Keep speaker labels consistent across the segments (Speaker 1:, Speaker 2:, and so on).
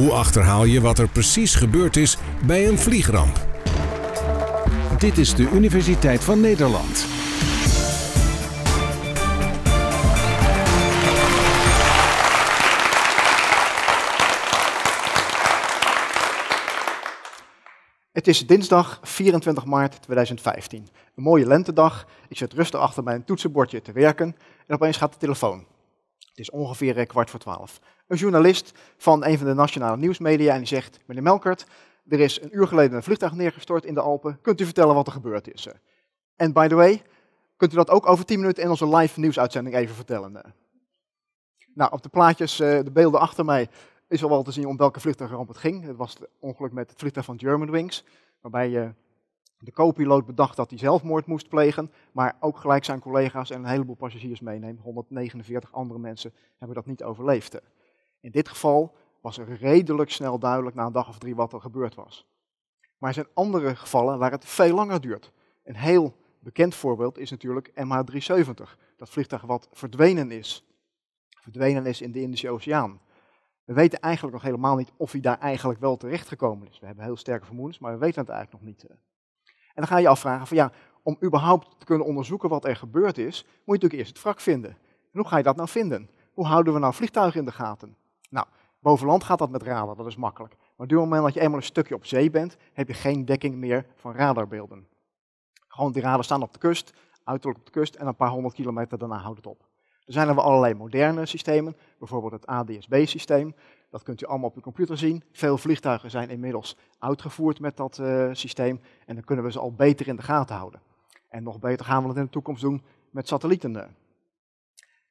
Speaker 1: Hoe achterhaal je wat er precies gebeurd is bij een vliegramp? Dit is de Universiteit van Nederland. Het is dinsdag 24 maart 2015. Een mooie lentedag. Ik zit rustig achter mijn toetsenbordje te werken en opeens gaat de telefoon is ongeveer eh, kwart voor twaalf. Een journalist van een van de nationale nieuwsmedia en die zegt, meneer Melkert, er is een uur geleden een vliegtuig neergestort in de Alpen. Kunt u vertellen wat er gebeurd is? Eh? En by the way, kunt u dat ook over tien minuten in onze live nieuwsuitzending even vertellen? Eh? Nou, op de plaatjes, de beelden achter mij, is al wel te zien om welke vliegtuigramp het ging. Het was het ongeluk met het vliegtuig van Germanwings, waarbij je de co bedacht dat hij zelfmoord moest plegen, maar ook gelijk zijn collega's en een heleboel passagiers meeneemt. 149 andere mensen hebben dat niet overleefd. In dit geval was er redelijk snel duidelijk na een dag of drie wat er gebeurd was. Maar er zijn andere gevallen waar het veel langer duurt. Een heel bekend voorbeeld is natuurlijk MH370, dat vliegtuig wat verdwenen is. Verdwenen is in de Indische Oceaan. We weten eigenlijk nog helemaal niet of hij daar eigenlijk wel terecht gekomen is. We hebben heel sterke vermoedens, maar we weten het eigenlijk nog niet. Eh. En dan ga je je afvragen van ja, om überhaupt te kunnen onderzoeken wat er gebeurd is, moet je natuurlijk eerst het wrak vinden. En hoe ga je dat nou vinden? Hoe houden we nou vliegtuigen in de gaten? Nou, boven land gaat dat met radar, dat is makkelijk. Maar op het moment dat je eenmaal een stukje op zee bent, heb je geen dekking meer van radarbeelden. Gewoon die radar staan op de kust, uiterlijk op de kust en een paar honderd kilometer daarna houdt het op. Er zijn er wel allerlei moderne systemen, bijvoorbeeld het ADSB-systeem, dat kunt u allemaal op uw computer zien. Veel vliegtuigen zijn inmiddels uitgevoerd met dat eh, systeem. En dan kunnen we ze al beter in de gaten houden. En nog beter gaan we dat in de toekomst doen met satellieten. Eh.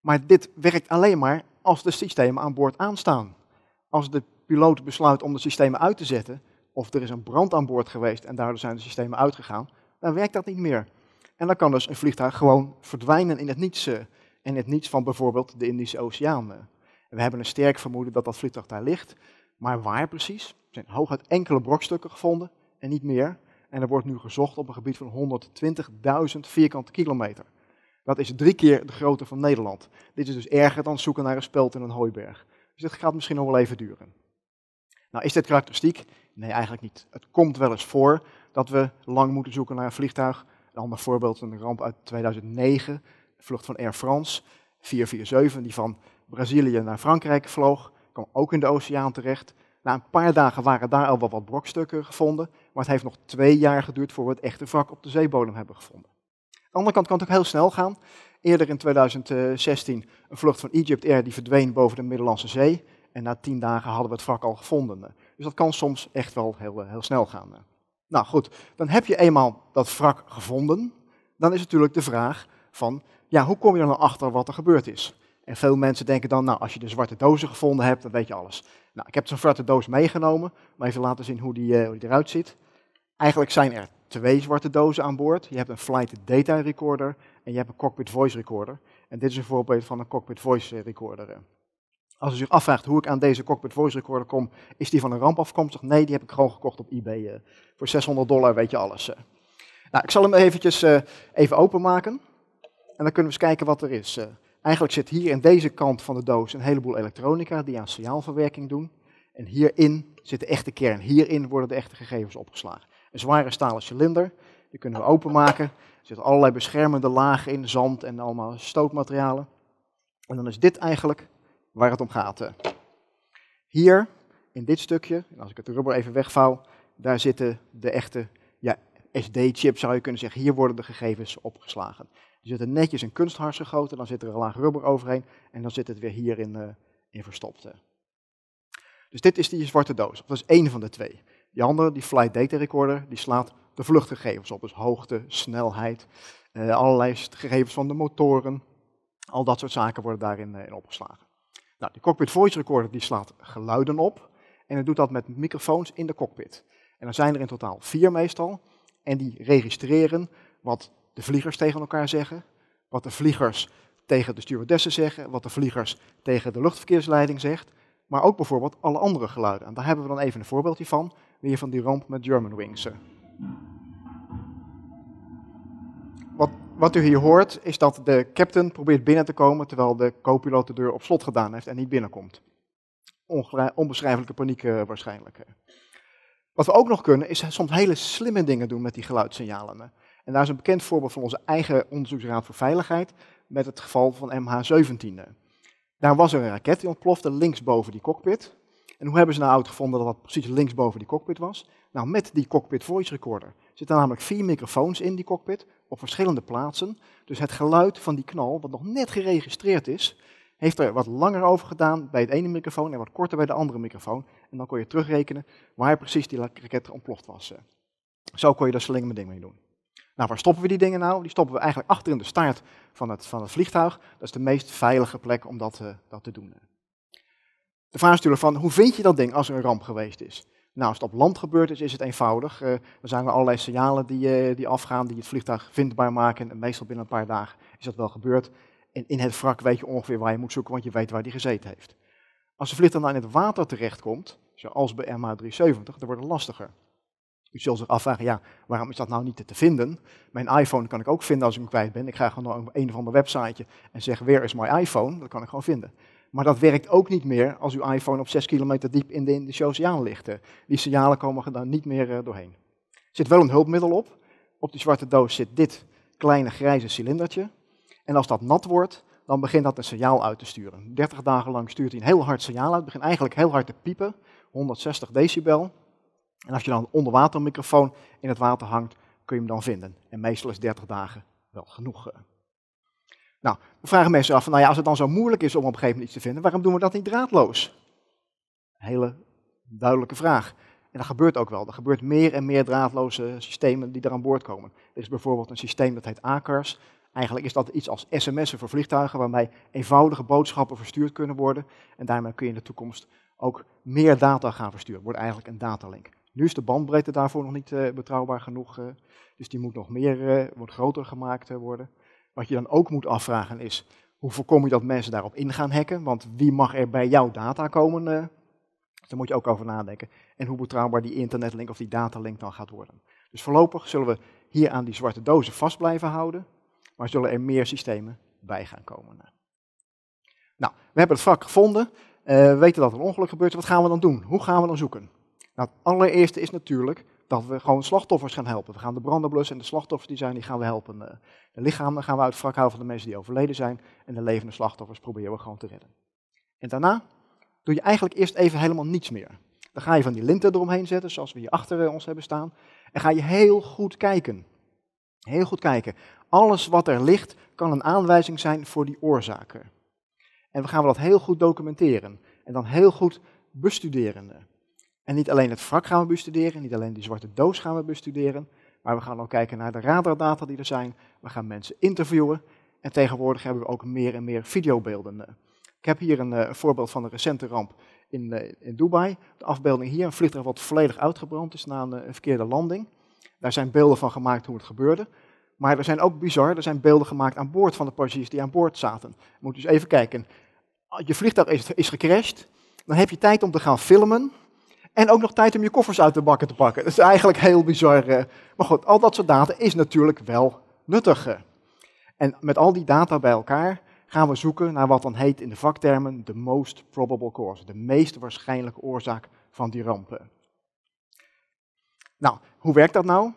Speaker 1: Maar dit werkt alleen maar als de systemen aan boord aanstaan. Als de piloot besluit om de systemen uit te zetten, of er is een brand aan boord geweest en daardoor zijn de systemen uitgegaan, dan werkt dat niet meer. En dan kan dus een vliegtuig gewoon verdwijnen in het niets, eh, in het niets van bijvoorbeeld de Indische Oceaan we hebben een sterk vermoeden dat dat vliegtuig daar ligt. Maar waar precies? Er zijn hooguit enkele brokstukken gevonden en niet meer. En er wordt nu gezocht op een gebied van 120.000 vierkante kilometer. Dat is drie keer de grootte van Nederland. Dit is dus erger dan zoeken naar een speld in een hooiberg. Dus dit gaat misschien nog wel even duren. Nou, is dit karakteristiek? Nee, eigenlijk niet. Het komt wel eens voor dat we lang moeten zoeken naar een vliegtuig. Een ander voorbeeld, een ramp uit 2009, de vlucht van Air France 447, die van Brazilië naar Frankrijk vloog, kwam ook in de oceaan terecht. Na een paar dagen waren daar al wel wat brokstukken gevonden, maar het heeft nog twee jaar geduurd voor we het echte wrak op de zeebodem hebben gevonden. Aan de andere kant kan het ook heel snel gaan. Eerder in 2016 een vlucht van Egypt Air die verdween boven de Middellandse Zee. En na tien dagen hadden we het wrak al gevonden. Dus dat kan soms echt wel heel, eh, heel snel gaan. Eh. Nou goed, dan heb je eenmaal dat wrak gevonden. Dan is natuurlijk de vraag van, ja, hoe kom je er nou achter wat er gebeurd is? En veel mensen denken dan, nou, als je de zwarte dozen gevonden hebt, dan weet je alles. Nou, ik heb zo'n zwarte doos meegenomen, maar even laten zien hoe die, eh, hoe die eruit ziet. Eigenlijk zijn er twee zwarte dozen aan boord. Je hebt een flight data recorder en je hebt een cockpit voice recorder. En dit is een voorbeeld van een cockpit voice eh, recorder. Eh. Als u zich afvraagt hoe ik aan deze cockpit voice recorder kom, is die van een ramp afkomstig? Nee, die heb ik gewoon gekocht op eBay. Voor 600 dollar weet je alles. Nou, ik zal hem eventjes even openmaken. En dan kunnen we eens kijken wat er is. Eigenlijk zit hier in deze kant van de doos een heleboel elektronica die aan signaalverwerking doen. En hierin zit de echte kern. Hierin worden de echte gegevens opgeslagen. Een zware stalen cilinder, die kunnen we openmaken. Er zitten allerlei beschermende lagen in, zand en allemaal stootmaterialen. En dan is dit eigenlijk waar het om gaat. Hier, in dit stukje, en als ik het rubber even wegvouw, daar zitten de echte ja, SD-chips, zou je kunnen zeggen. Hier worden de gegevens opgeslagen. Die zitten netjes in kunsthars gegoten, dan zit er een laag rubber overheen en dan zit het weer hierin uh, in verstopt. Dus dit is die zwarte doos. Dat is één van de twee. Die andere, die flight data recorder, die slaat de vluchtgegevens op. Dus hoogte, snelheid, eh, allerlei gegevens van de motoren. Al dat soort zaken worden daarin eh, in opgeslagen. Nou, die cockpit voice recorder die slaat geluiden op. En het doet dat met microfoons in de cockpit. En er zijn er in totaal vier meestal. En die registreren wat de vliegers tegen elkaar zeggen, wat de vliegers tegen de stewardessen zeggen, wat de vliegers tegen de luchtverkeersleiding zegt, maar ook bijvoorbeeld alle andere geluiden. En daar hebben we dan even een voorbeeldje van, weer van die ramp met Germanwings. Wat, wat u hier hoort is dat de captain probeert binnen te komen terwijl de co-piloot de deur op slot gedaan heeft en niet binnenkomt. Onbeschrijfelijke paniek eh, waarschijnlijk. Wat we ook nog kunnen is soms hele slimme dingen doen met die geluidssignalen. En daar is een bekend voorbeeld van onze eigen onderzoeksraad voor veiligheid met het geval van MH17. Daar was er een raket die ontplofte linksboven die cockpit. En hoe hebben ze nou uitgevonden dat dat precies linksboven die cockpit was? Nou, met die cockpit voice recorder. zitten namelijk vier microfoons in die cockpit op verschillende plaatsen. Dus het geluid van die knal, wat nog net geregistreerd is, heeft er wat langer over gedaan bij het ene microfoon en wat korter bij de andere microfoon. En dan kon je terugrekenen waar precies die raket ontploft was. Zo kon je daar slingende dingen mee doen. Nou, waar stoppen we die dingen nou? Die stoppen we eigenlijk achter in de staart van het, van het vliegtuig. Dat is de meest veilige plek om dat, uh, dat te doen. De vraag is natuurlijk van, hoe vind je dat ding als er een ramp geweest is? Nou, als het op land gebeurd is, is het eenvoudig. Uh, er zijn allerlei signalen die, eh, die afgaan, die het vliegtuig vindbaar maken. En meestal binnen een paar dagen is dat wel gebeurd. En in het wrak weet je ongeveer waar je moet zoeken, want je weet waar die gezeten heeft. Als de vliegtuig dan nou in het water terechtkomt, zoals bij MH370, dan wordt het lastiger. U zult zich afvragen, ja, waarom is dat nou niet te vinden? Mijn iPhone kan ik ook vinden als ik hem kwijt ben. Ik ga gewoon naar een of ander websiteje en zeg, waar is mijn iPhone? Dat kan ik gewoon vinden. Maar dat werkt ook niet meer als uw iPhone op 6 kilometer diep in de Indische Oceaan ligt. Eh, die signalen komen er dan niet meer eh, doorheen. Er zit wel een hulpmiddel op. Op die zwarte doos zit dit kleine grijze cilindertje. En als dat nat wordt, dan begint dat een signaal uit te sturen. 30 dagen lang stuurt hij een heel hard signaal uit. Het begint eigenlijk heel hard te piepen, 160 decibel. En als je dan een onderwatermicrofoon in het water hangt, kun je hem dan vinden. En meestal is 30 dagen wel genoeg. Eh. Nou, dan vragen mensen af, nou ja, als het dan zo moeilijk is om op een gegeven moment iets te vinden, waarom doen we dat niet draadloos? Een hele duidelijke vraag. En dat gebeurt ook wel. Er gebeurt meer en meer draadloze systemen die er aan boord komen. Er is bijvoorbeeld een systeem dat heet ACARS. Eigenlijk is dat iets als sms'en voor vliegtuigen, waarmee eenvoudige boodschappen verstuurd kunnen worden. En daarmee kun je in de toekomst ook meer data gaan versturen. Wordt eigenlijk een datalink. Nu is de bandbreedte daarvoor nog niet eh, betrouwbaar genoeg, eh. dus die moet nog meer, eh, wordt groter gemaakt worden. Wat je dan ook moet afvragen is, hoe voorkom je dat mensen daarop in gaan hacken? Want wie mag er bij jouw data komen? daar moet je ook over nadenken. En hoe betrouwbaar die internetlink of die datalink dan gaat worden. Dus voorlopig zullen we hier aan die zwarte dozen vast blijven houden, maar zullen er meer systemen bij gaan komen. Nou, we hebben het vak gevonden, we weten dat er een ongeluk gebeurt, wat gaan we dan doen? Hoe gaan we dan zoeken? Nou, het allereerste is natuurlijk dat we gewoon slachtoffers gaan helpen. We gaan de branden blussen en de slachtoffers die zijn, die gaan we helpen. Eh, de lichamen gaan we uit het wrak houden van de mensen die overleden zijn. En de levende slachtoffers proberen we gewoon te redden. En daarna doe je eigenlijk eerst even helemaal niets meer. Dan ga je van die linten eromheen zetten, zoals we hier achter eh, ons hebben staan. En ga je heel goed kijken. Heel goed kijken. Alles wat er ligt kan een aanwijzing zijn voor die oorzaken. En we gaan we dat heel goed documenteren. En dan heel goed bestuderen. En niet alleen het wrak gaan we bestuderen, niet alleen die zwarte doos gaan we bestuderen, maar we gaan ook kijken naar de radardata die er zijn. We gaan mensen interviewen en tegenwoordig hebben we ook meer en meer videobeelden. Eh, ik heb hier een eh, voorbeeld van een recente ramp in, eh, in Dubai. De afbeelding hier, een vliegtuig wat volledig uitgebrand is na een, verkeerde landing. Daar zijn beelden van gemaakt hoe het gebeurde. Maar er zijn ook bizar, er zijn beelden gemaakt aan boord van de passagiers die aan boord zaten. Je moet dus even kijken. Ah, je vliegtuig is, is gecrashed, dan heb je tijd om te gaan filmen. En ook nog tijd om je koffers uit de bakken te pakken. Dat is eigenlijk heel bizar. Eh. Maar goed, al dat soort data is natuurlijk wel nuttig. En met al die data bij elkaar gaan we zoeken naar wat dan heet in de vaktermen de most probable cause. De meest waarschijnlijke oorzaak van die rampen. Nou, hoe werkt dat nou?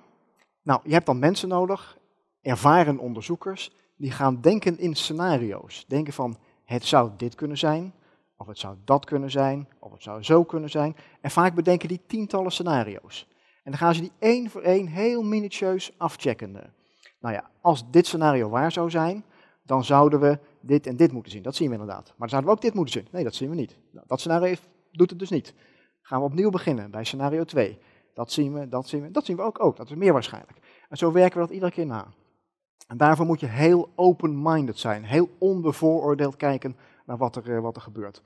Speaker 1: Nou, je hebt dan mensen nodig, ervaren onderzoekers, die gaan denken in scenario's. Denken van, het zou dit kunnen zijn, of het zou dat kunnen zijn, of het zou zo kunnen zijn. En vaak bedenken die tientallen scenario's. En dan gaan ze die één voor één heel minutieus afchecken. Nou ja, als dit scenario waar zou zijn, dan zouden we dit en dit moeten zien. Dat zien we inderdaad. Maar dan zouden we ook dit moeten zien. Nee, dat zien we niet. Nou, dat scenario doet het dus niet. Gaan we opnieuw beginnen bij scenario 2. Dat zien we, dat zien we, dat zien we ook, ook. Dat is meer waarschijnlijk. En zo werken we dat iedere keer na. En daarvoor moet je heel open-minded zijn. Heel onbevooroordeeld kijken naar wat er, eh, wat er gebeurt.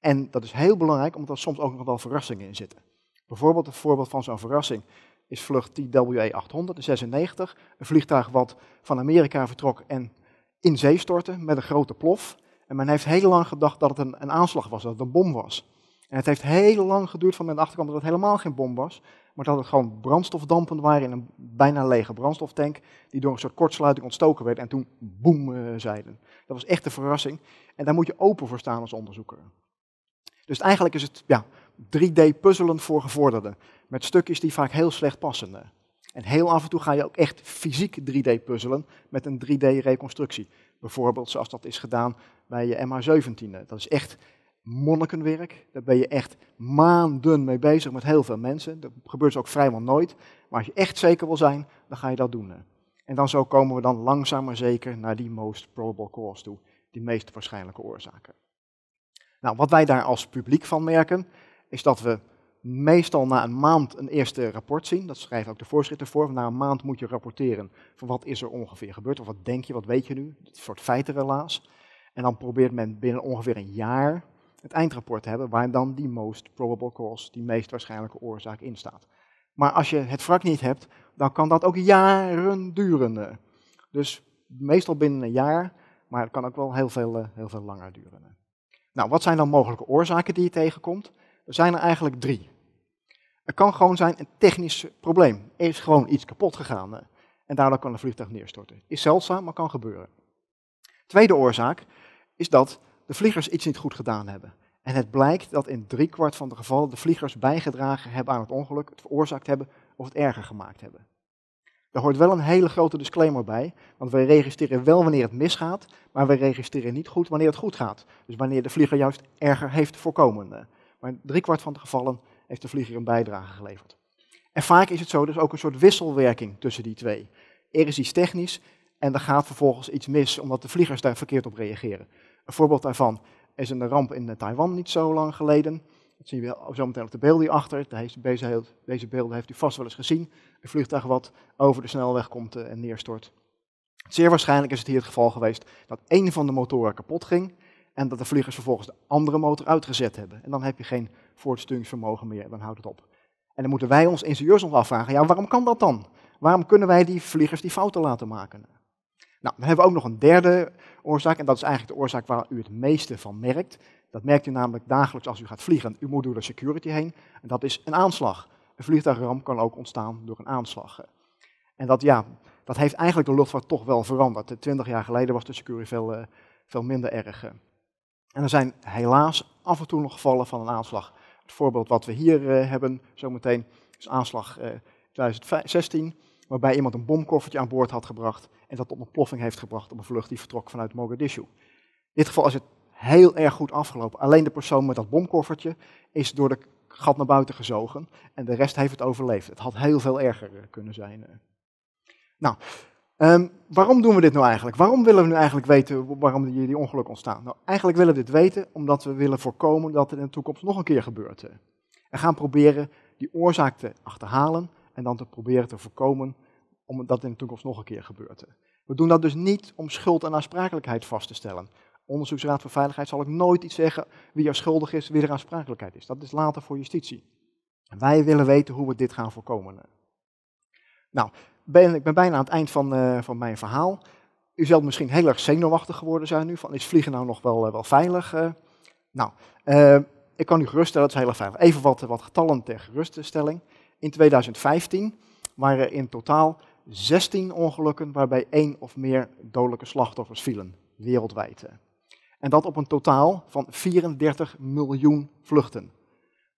Speaker 1: En dat is heel belangrijk, omdat er soms ook nog wel verrassingen in zitten. Bijvoorbeeld een voorbeeld van zo'n verrassing is vlucht TWA 896. Een vliegtuig wat van Amerika vertrok en in zee stortte met een grote plof. En men heeft heel lang gedacht dat het een, een aanslag was, dat het een bom was. En het heeft heel lang geduurd van mijn achterkant dat het helemaal geen bom was, maar dat het gewoon brandstofdampen waren in een bijna lege brandstoftank, die door een soort kortsluiting ontstoken werd en toen boem eh, zeiden. Dat was echt een verrassing en daar moet je open voor staan als onderzoeker. Dus eigenlijk is het ja, 3D-puzzelen voor gevorderden, met stukjes die vaak heel slecht passen. En heel af en toe ga je ook echt fysiek 3D puzzelen met een 3D-reconstructie. Bijvoorbeeld zoals dat is gedaan bij je MH17. Dat is echt monnikenwerk. Daar ben je echt maanden mee bezig met heel veel mensen. Dat gebeurt dus ook vrijwel nooit. Maar als je echt zeker wil zijn, dan ga je dat doen. En dan zo komen we dan langzaam maar zeker naar die most probable cause toe. Die meest waarschijnlijke oorzaken. Nou, wat wij daar als publiek van merken, is dat we meestal na een maand een eerste rapport zien. Dat schrijven ook de voorschriften voor. Na een maand moet je rapporteren van wat is er ongeveer gebeurd. Of wat denk je, wat weet je nu. Het soort feiten helaas. En dan probeert men binnen ongeveer een jaar het eindrapport hebben waar dan die most probable cause, die meest waarschijnlijke oorzaak in staat. Maar als je het wrak niet hebt, dan kan dat ook jaren duren. Dus meestal binnen een jaar, maar het kan ook wel heel veel, eh, heel veel langer duren. Nou, wat zijn dan mogelijke oorzaken die je tegenkomt? Er zijn er eigenlijk drie. Het kan gewoon zijn een technisch probleem. Er is gewoon iets kapot gegaan eh, en daardoor kan een vliegtuig neerstorten. Is zeldzaam, maar kan gebeuren. Tweede oorzaak is dat de vliegers iets niet goed gedaan hebben. En het blijkt dat in driekwart van de gevallen de vliegers bijgedragen hebben aan het ongeluk, het veroorzaakt hebben of het erger gemaakt hebben. Daar hoort wel een hele grote disclaimer bij, want wij registreren wel wanneer het misgaat, maar wij registreren niet goed wanneer het goed gaat. Dus wanneer de vlieger juist erger heeft voorkomen. Maar in driekwart van de gevallen heeft de vlieger een bijdrage geleverd. En vaak is het zo, dus ook een soort wisselwerking tussen die twee. Er is iets technisch en er gaat vervolgens iets mis, omdat de vliegers daar verkeerd op reageren. Een voorbeeld daarvan is een ramp in Taiwan niet zo lang geleden. Dat zien we zo meteen op de beelden hierachter. Deze, deze beelden heeft u vast wel eens gezien. Een vliegtuig wat over de snelweg komt eh, en neerstort. Zeer waarschijnlijk is het hier het geval geweest dat één van de motoren kapot ging en dat de vliegers vervolgens de andere motor uitgezet hebben. En dan heb je geen voortsturingsvermogen meer, dan houdt het op. En dan moeten wij ons ingenieurs nog afvragen, ja waarom kan dat dan? Waarom kunnen wij die vliegers die fouten laten maken? Nou, dan hebben we ook nog een derde oorzaak, en dat is eigenlijk de oorzaak waar u het meeste van merkt. Dat merkt u namelijk dagelijks als u gaat vliegen. U moet door de security heen, en dat is een aanslag. Een vliegtuigramp kan ook ontstaan door een aanslag. En dat, ja, dat heeft eigenlijk de luchtvaart toch wel veranderd. Twintig jaar geleden was de security veel, eh, veel minder erg. En er zijn helaas af en toe nog gevallen van een aanslag. Het voorbeeld wat we hier eh, hebben zometeen is aanslag 2016. Eh, waarbij iemand een bomkoffertje aan boord had gebracht en dat tot ploffing heeft gebracht op een vlucht die vertrok vanuit Mogadishu. In dit geval is het heel erg goed afgelopen. Alleen de persoon met dat bomkoffertje is door de gat naar buiten gezogen en de rest heeft het overleefd. Het had heel veel erger eh, kunnen zijn. Eh. Nou, ehm, waarom doen we dit nou eigenlijk? Waarom willen we nu eigenlijk weten waarom die, die ongeluk ontstaan? Nou, eigenlijk willen we dit weten omdat we willen voorkomen dat het in de toekomst nog een keer gebeurt. En eh. gaan proberen die oorzaak te achterhalen en dan te proberen te voorkomen om dat in de toekomst nog een keer gebeurt. We doen dat dus niet om schuld en aansprakelijkheid vast te stellen. Onderzoeksraad voor Veiligheid zal ik nooit iets zeggen wie er schuldig is, wie er aansprakelijkheid is. Dat is later voor justitie. Wij willen weten hoe we dit gaan voorkomen. Nou, ben, ik ben bijna aan het eind van, eh, van mijn verhaal. U zult misschien heel erg zenuwachtig geworden zijn nu, van is vliegen nou nog wel, eh, wel veilig? Eh? nou, ik kan u geruststellen, het is heel erg veilig. Even wat, wat getallen ter geruststelling. In 2015 waren er in totaal 16 ongelukken waarbij één of meer dodelijke slachtoffers vielen, wereldwijd. En dat op een totaal van 34 miljoen vluchten.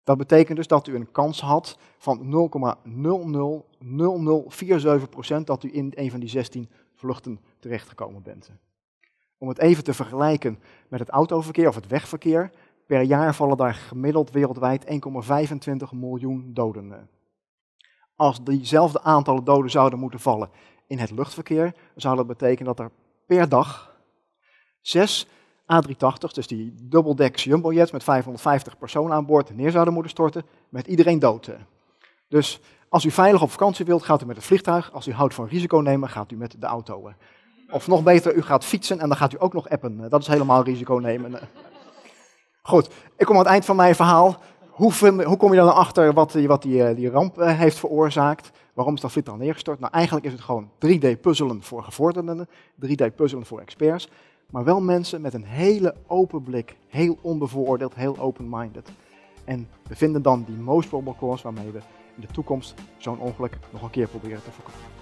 Speaker 1: Dat betekent dus dat u een kans had van 0,000047% dat u in een van die 16 vluchten terechtgekomen bent. Om het even te vergelijken met het autoverkeer of het wegverkeer, per jaar vallen daar gemiddeld wereldwijd 1,25 miljoen doden. Eh, als diezelfde aantallen doden zouden moeten vallen in het luchtverkeer, zou dat betekenen dat er per dag zes A380, dus die dubbeldeks jumbojets met 550 personen aan boord, neer zouden moeten storten, met iedereen dood. Dus als u veilig op vakantie wilt, gaat u met het vliegtuig. Als u houdt van risico nemen, gaat u met de auto. Of nog beter, u gaat fietsen en dan gaat u ook nog appen. Dat is helemaal risico nemen. Goed, ik kom aan het eind van mijn verhaal hoe, hoe, kom je dan achter wat, wat die, eh, die, ramp eh, heeft veroorzaakt? Waarom is dat flip neergestort? Nou, eigenlijk is het gewoon 3D-puzzelen voor gevorderden, 3D-puzzelen voor experts. Maar wel mensen met een hele open blik, heel onbevooroordeeld, heel open-minded. En we vinden dan die most probable cause waarmee we in de toekomst zo'n ongeluk nog een keer proberen te voorkomen.